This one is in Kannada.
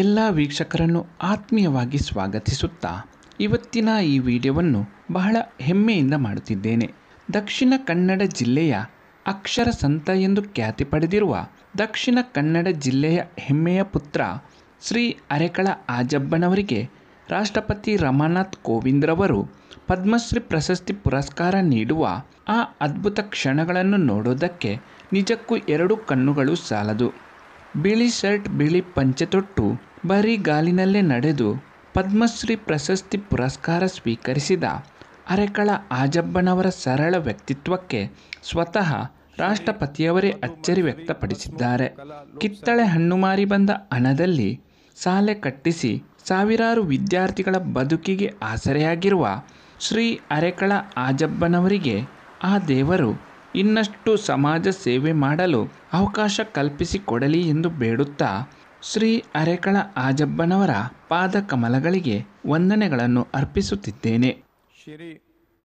ಎಲ್ಲ ವೀಕ್ಷಕರನ್ನು ಆತ್ಮೀಯವಾಗಿ ಸ್ವಾಗತಿಸುತ್ತಾ ಇವತ್ತಿನ ಈ ವಿಡಿಯೋವನ್ನು ಬಹಳ ಹೆಮ್ಮೆಯಿಂದ ಮಾಡುತ್ತಿದ್ದೇನೆ ದಕ್ಷಿಣ ಕನ್ನಡ ಜಿಲ್ಲೆಯ ಅಕ್ಷರ ಸಂತ ಎಂದು ಖ್ಯಾತಿ ಪಡೆದಿರುವ ದಕ್ಷಿಣ ಕನ್ನಡ ಜಿಲ್ಲೆಯ ಹೆಮ್ಮೆಯ ಪುತ್ರ ಶ್ರೀ ಅರೆಕಳ ಆಜಬ್ಬನವರಿಗೆ ರಾಷ್ಟ್ರಪತಿ ರಮಾನಾಥ್ ಕೋವಿಂದ್ರವರು ಪದ್ಮಶ್ರೀ ಪ್ರಶಸ್ತಿ ಪುರಸ್ಕಾರ ನೀಡುವ ಆ ಅದ್ಭುತ ಕ್ಷಣಗಳನ್ನು ನೋಡೋದಕ್ಕೆ ನಿಜಕ್ಕೂ ಎರಡು ಕಣ್ಣುಗಳು ಸಾಲದು ಬಿಳಿ ಶರ್ಟ್ ಬಿಳಿ ಪಂಚೆ ತೊಟ್ಟು ಬರಿಗಾಲಿನಲ್ಲೇ ನಡೆದು ಪದ್ಮಶ್ರೀ ಪ್ರಶಸ್ತಿ ಪುರಸ್ಕಾರ ಸ್ವೀಕರಿಸಿದ ಅರೆಕಳ ಆಜಬ್ಬನವರ ಸರಳ ವ್ಯಕ್ತಿತ್ವಕ್ಕೆ ಸ್ವತಃ ರಾಷ್ಟ್ರಪತಿಯವರೇ ಅಚ್ಚರಿ ವ್ಯಕ್ತಪಡಿಸಿದ್ದಾರೆ ಕಿತ್ತಳೆ ಹಣ್ಣು ಮಾರಿ ಬಂದ ಹಣದಲ್ಲಿ ಸಾಲೆ ಕಟ್ಟಿಸಿ ಸಾವಿರಾರು ವಿದ್ಯಾರ್ಥಿಗಳ ಬದುಕಿಗೆ ಆಸರೆಯಾಗಿರುವ ಶ್ರೀ ಅರೆಕಳ ಆಜಬ್ಬನವರಿಗೆ ಆ ದೇವರು ಇನ್ನಷ್ಟು ಸಮಾಜ ಸೇವೆ ಮಾಡಲು ಅವಕಾಶ ಕಲ್ಪಿಸಿಕೊಡಲಿ ಎಂದು ಬೇಡುತ್ತಾ ಶ್ರೀ ಅರೆಕಳ ಆಜಬ್ಬನವರ ಪಾದಕಮಲಗಳಿಗೆ ವಂದನೆಗಳನ್ನು ಅರ್ಪಿಸುತ್ತಿದ್ದೇನೆ ಶ್ರೀ